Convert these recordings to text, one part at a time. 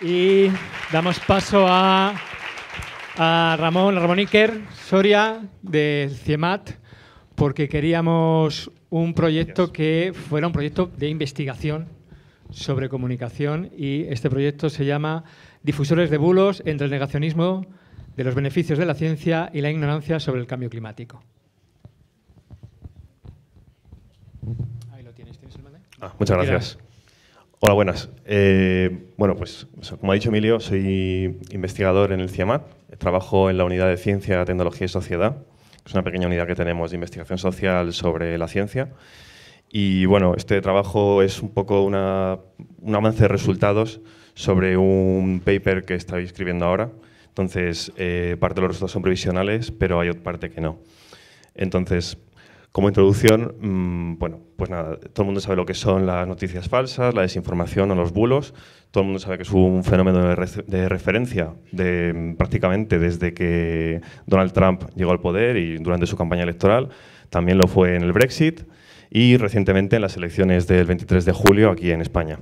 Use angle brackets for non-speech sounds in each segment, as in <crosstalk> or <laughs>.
Y damos paso a, Ramón, Ramón Iker Soria del CIEMAT, porque queríamos un proyecto que fuera un proyecto de investigación sobre comunicación y este proyecto se llama Difusores de bulos entre el negacionismo de los beneficios de la ciencia y la ignorancia sobre el cambio climático. Ahí lo tienes, ¿tienes el ah, muchas gracias. Hola, buenas. Eh, bueno, pues como ha dicho Emilio, soy investigador en el CIAMAT. Trabajo en la unidad de Ciencia, Tecnología y Sociedad, que es una pequeña unidad que tenemos de investigación social sobre la ciencia. Y bueno, este trabajo es un poco un avance de resultados sobre un paper que estáis escribiendo ahora. Entonces, eh, parte de los resultados son provisionales, pero hay otra parte que no. Entonces, como introducción, mm, bueno, pues nada, todo el mundo sabe lo que son las noticias falsas, la desinformación o los bulos. Todo el mundo sabe que es un fenómeno de, referencia de, mm, prácticamente desde que Donald Trump llegó al poder y durante su campaña electoral. También lo fue en el Brexit y recientemente en las elecciones del 23 de julio aquí en España.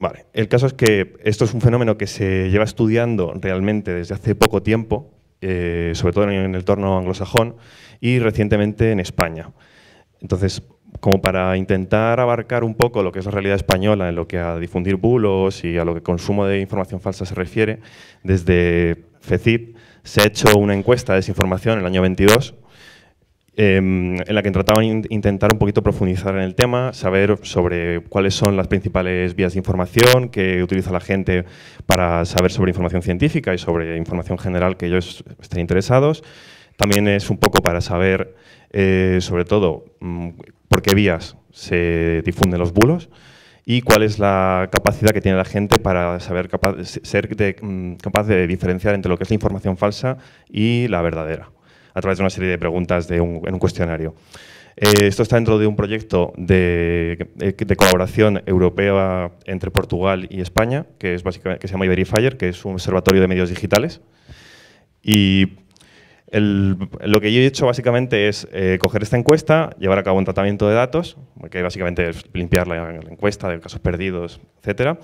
Vale, el caso es que esto es un fenómeno que se lleva estudiando realmente desde hace poco tiempo, eh, sobre todo en el entorno anglosajón y recientemente en España. Entonces, como para intentar abarcar un poco lo que es la realidad española en lo que a difundir bulos y a lo que consumo de información falsa se refiere, desde FECIP se ha hecho una encuesta de desinformación en el año 22 Em, en la que trataba de intentar un poquito profundizar en el tema, saber sobre cuáles son las principales vías de información que utiliza la gente para saber sobre información científica y sobre información general que ellos estén interesados. También es un poco para saber, eh, sobre todo, mm, por qué vías se difunden los bulos y cuál es la capacidad que tiene la gente para saber capaz, ser mm, capaz de diferenciar entre lo que es la información falsa y la verdadera a través de una serie de preguntas en un cuestionario. Eh, esto está dentro de un proyecto eh, de, colaboración europea entre Portugal y España, que, es básicamente, que se llama Iberifier, que es un observatorio de medios digitales. Y lo que yo he hecho básicamente es eh, coger esta encuesta, llevar a cabo un tratamiento de datos, que básicamente es limpiar la, encuesta de casos perdidos, etcétera,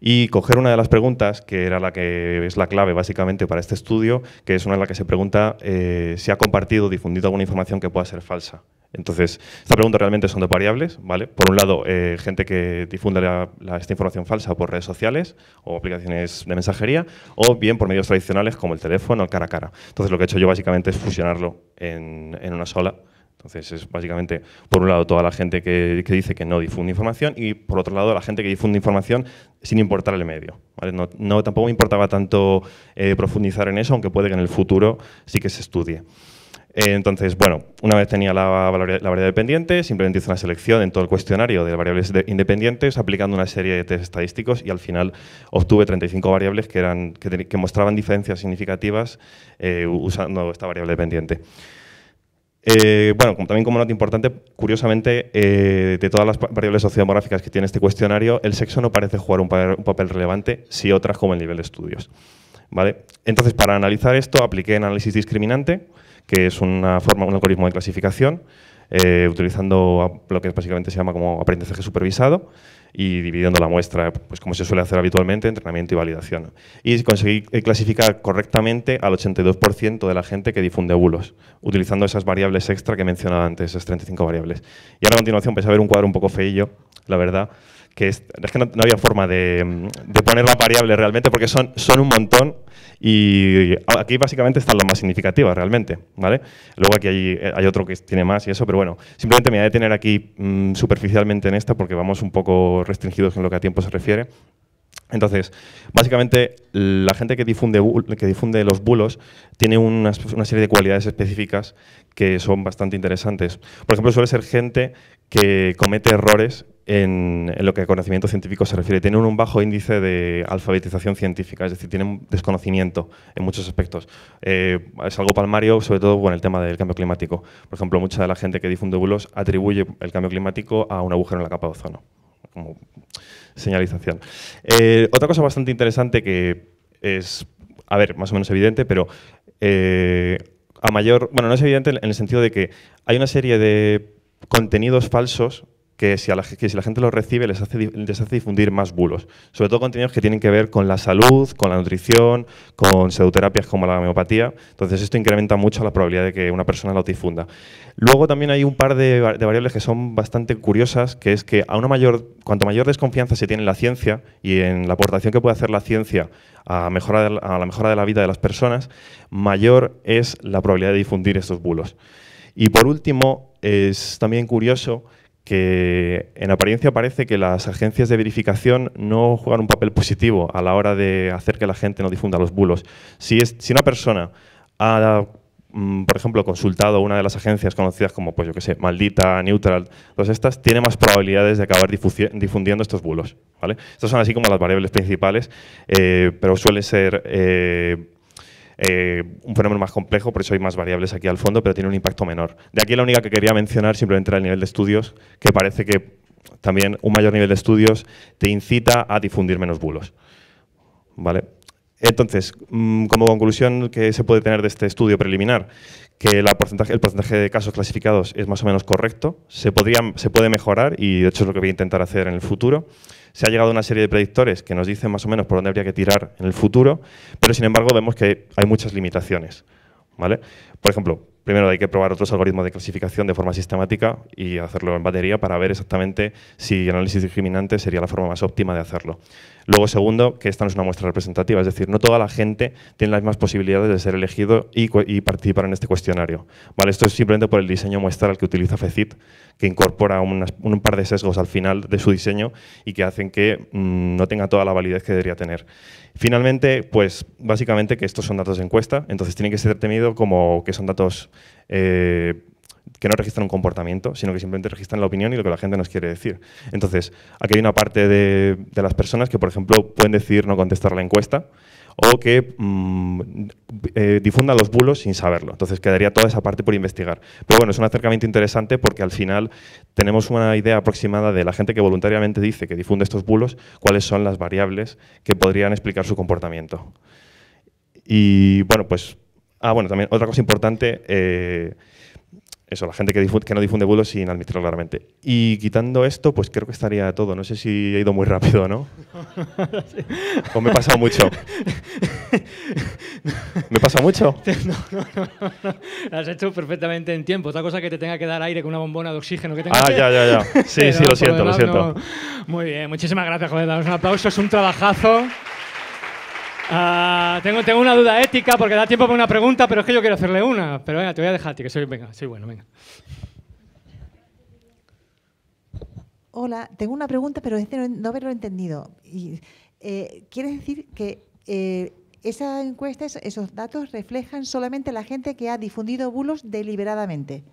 y coger una de las preguntas que era la que es la clave básicamente para este estudio, que es una en la que se pregunta eh, si ha compartido o difundido alguna información que pueda ser falsa. Entonces, esta pregunta realmente son dos variables, ¿vale? Por un lado, eh, gente que difunde esta información falsa por redes sociales o aplicaciones de mensajería, o bien por medios tradicionales como el teléfono o cara a cara. Entonces, lo que he hecho yo básicamente es fusionarlo en, una sola. Entonces, es básicamente, por un lado, toda la gente que, dice que no difunde información y, por otro lado, la gente que difunde información sin importar el medio. No, tampoco me importaba tanto eh, profundizar en eso, aunque puede que en el futuro sí que se estudie entonces, bueno, una vez tenía la, variable dependiente, simplemente hice una selección en todo el cuestionario de variables independientes aplicando una serie de test estadísticos y al final obtuve 35 variables que, que, mostraban diferencias significativas eh, usando esta variable dependiente. Eh, bueno, también como nota importante, curiosamente, eh, de todas las variables sociodemográficas que tiene este cuestionario, el sexo no parece jugar un, papel relevante, si otras como el nivel de estudios. ¿vale? Entonces, para analizar esto, apliqué análisis discriminante, que es una forma, un algoritmo de clasificación, eh, utilizando lo que básicamente se llama como aprendizaje supervisado y dividiendo la muestra, pues como se suele hacer habitualmente, entrenamiento y validación. Y conseguí eh, clasificar correctamente al 82% de la gente que difunde bulos, utilizando esas variables extra que mencionaba antes, esas 35 variables. Y ahora a continuación pese a ver un cuadro un poco feillo, la verdad, que es, que no, había forma de, poner la variable realmente porque son, un montón y aquí básicamente están las más significativas realmente, ¿vale? Luego aquí hay, otro que tiene más y eso, pero bueno, simplemente me voy a detener aquí mm, superficialmente en esta porque vamos un poco restringidos en lo que a tiempo se refiere. Entonces, básicamente, la gente que difunde, los bulos tiene una, serie de cualidades específicas que son bastante interesantes. Por ejemplo, suele ser gente que comete errores en, lo que a conocimiento científico se refiere. Tienen un bajo índice de alfabetización científica, es decir, tienen desconocimiento en muchos aspectos. Eh, es algo palmario, sobre todo con el tema del cambio climático. Por ejemplo, mucha de la gente que difunde bulos atribuye el cambio climático a un agujero en la capa de ozono como señalización. Eh, otra cosa bastante interesante que es, a ver, más o menos evidente, pero eh, a mayor, bueno, no es evidente en el sentido de que hay una serie de contenidos falsos que si, la, gente lo recibe les hace, les hace difundir más bulos. Sobre todo contenidos que tienen que ver con la salud, con la nutrición, con pseudoterapias como la homeopatía. Entonces esto incrementa mucho la probabilidad de que una persona lo difunda. Luego también hay un par de, variables que son bastante curiosas, que es que a una mayor, cuanto mayor desconfianza se tiene en la ciencia y en la aportación que puede hacer la ciencia a, mejorar, a la mejora de la vida de las personas, mayor es la probabilidad de difundir estos bulos. Y por último, es también curioso que en apariencia parece que las agencias de verificación no juegan un papel positivo a la hora de hacer que la gente no difunda los bulos. Si, si una persona ha, mm, por ejemplo, consultado una de las agencias conocidas como, pues yo qué sé, Maldita, Neutral, todas estas, tiene más probabilidades de acabar difundiendo estos bulos. ¿vale? Estas son así como las variables principales, eh, pero suele ser... Eh, eh, un fenómeno más complejo, por eso hay más variables aquí al fondo, pero tiene un impacto menor. De aquí la única que quería mencionar simplemente era el nivel de estudios, que parece que también un mayor nivel de estudios te incita a difundir menos bulos. ¿Vale? Entonces, mm, como conclusión que se puede tener de este estudio preliminar, que el porcentaje de casos clasificados es más o menos correcto, se, se puede mejorar y de hecho es lo que voy a intentar hacer en el futuro. Se ha llegado a una serie de predictores que nos dicen más o menos por dónde habría que tirar en el futuro, pero sin embargo vemos que hay muchas limitaciones. ¿vale? Por ejemplo, primero hay que probar otros algoritmos de clasificación de forma sistemática y hacerlo en batería para ver exactamente si el análisis discriminante sería la forma más óptima de hacerlo. Luego, segundo, que esta no es una muestra representativa, es decir, no toda la gente tiene las mismas posibilidades de ser elegido y, participar en este cuestionario. Vale, esto es simplemente por el diseño muestral que utiliza FECIT, que incorpora un par de sesgos al final de su diseño y que hacen que mm, no tenga toda la validez que debería tener. Finalmente, pues básicamente que estos son datos de encuesta, entonces tienen que ser temido como que son datos eh, que no registran un comportamiento, sino que simplemente registran la opinión y lo que la gente nos quiere decir. Entonces, aquí hay una parte de, las personas que, por ejemplo, pueden decidir no contestar la encuesta o que mm, eh, difundan los bulos sin saberlo. Entonces, quedaría toda esa parte por investigar. Pero bueno, es un acercamiento interesante porque al final tenemos una idea aproximada de la gente que voluntariamente dice que difunde estos bulos, cuáles son las variables que podrían explicar su comportamiento. Y bueno, pues... Ah, bueno, también otra cosa importante... Eh, eso, la gente que, que no difunde bulos sin administrar claramente. Y quitando esto, pues creo que estaría todo. No sé si he ido muy rápido, ¿no? <laughs> O me he pasado mucho. ¿Me he pasado mucho? <laughs> No, no, no, Lo has hecho perfectamente en tiempo. Otra cosa que te tenga que dar aire con una bombona de oxígeno que tengas Ah, ya, ya, ya. <laughs> Sí, sí, lo siento, lo siento. Muy bien, muchísimas gracias, joder. Damos un aplauso, es un trabajazo tengo, una duda ética porque da tiempo para una pregunta, pero es que yo quiero hacerle una. Pero venga, te voy a dejar que soy, venga, bueno, venga. Hola, tengo una pregunta, pero es este no haberlo entendido. Y, eh, ¿Quieres decir que eh, esa encuesta, esos datos reflejan solamente la gente que ha difundido bulos deliberadamente?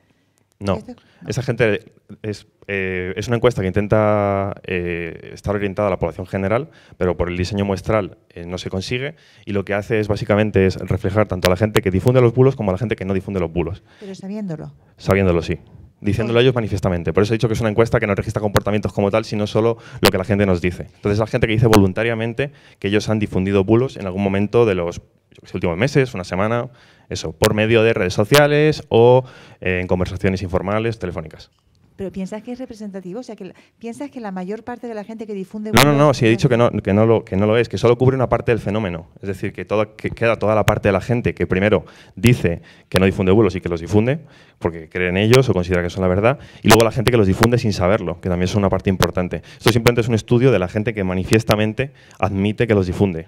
¿Este? No. Esa gente eh, es, una encuesta que intenta eh, estar orientada a la población general, pero por el diseño muestral eh, no se consigue y lo que hace es básicamente es reflejar tanto a la gente que difunde los bulos como a la gente que no difunde los bulos. Pero sabiéndolo. Sabiéndolo, sí. Diciéndolo a ellos manifiestamente. Por eso he dicho que es una encuesta que no registra comportamientos como tal, sino solo lo que la gente nos dice. Entonces, la gente que dice voluntariamente que ellos han difundido bulos en algún momento de los, los últimos meses, una semana, eso, por medio de redes sociales o eh, en conversaciones informales, telefónicas. Pero piensas que es representativo, o sea, que piensas que la mayor parte de la gente que difunde. No, no, no. sí, he dicho que no, no lo, es, que solo cubre una parte del fenómeno. Es decir, que, queda toda la parte de la gente que primero dice que no difunde bulos y que los difunde porque creen ellos o considera que son la verdad, y luego la gente que los difunde sin saberlo, que también es una parte importante. Esto simplemente es un estudio de la gente que manifiestamente admite que los difunde.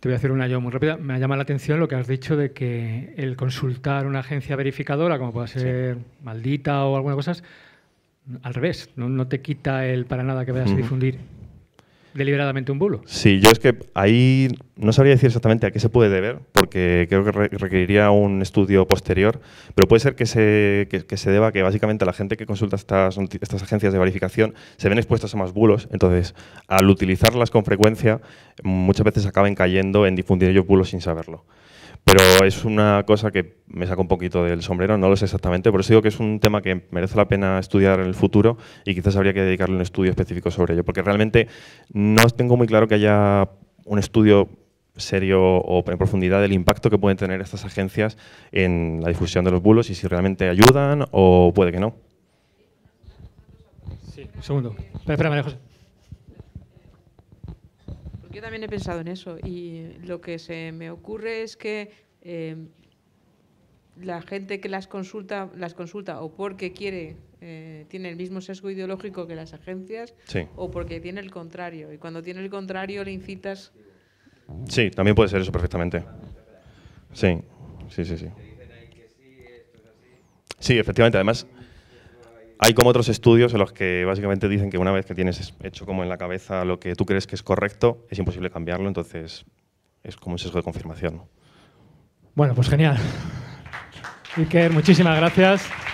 Te voy a hacer una yo muy rápida. Me llama la atención lo que has dicho de que el consultar una agencia verificadora, como pueda ser maldita o alguna cosa, al revés, no, te quita el para nada que vayas a difundir deliberadamente un bulo. Sí, yo es que ahí no sabría decir exactamente a qué se puede deber, porque creo que requeriría un estudio posterior, pero puede ser que se, se deba a que básicamente la gente que consulta estas, estas agencias de verificación se ven expuestas a más bulos, entonces al utilizarlas con frecuencia muchas veces acaban cayendo en difundir ellos bulos sin saberlo pero es una cosa que me saca un poquito del sombrero, no lo sé exactamente, por eso digo que es un tema que merece la pena estudiar en el futuro y quizás habría que dedicarle un estudio específico sobre ello, porque realmente no tengo muy claro que haya un estudio serio o en profundidad del impacto que pueden tener estas agencias en la difusión de los bulos y si realmente ayudan o puede que no. Sí, un segundo. Espera, José yo también he pensado en eso y lo que se me ocurre es que em, la gente que las consulta, las consulta o porque quiere, eh, tiene el mismo sesgo ideológico que las agencias o porque tiene el contrario. Y cuando tiene el contrario le incitas... Sí, también puede ser eso perfectamente. Sí, sí, sí, sí. Sí, efectivamente. Además, hay como otros estudios en los que básicamente dicen que una vez que tienes hecho como en la cabeza lo que tú crees que es correcto, es imposible cambiarlo, entonces es como un sesgo de confirmación. Bueno, pues genial. Iker, muchísimas gracias.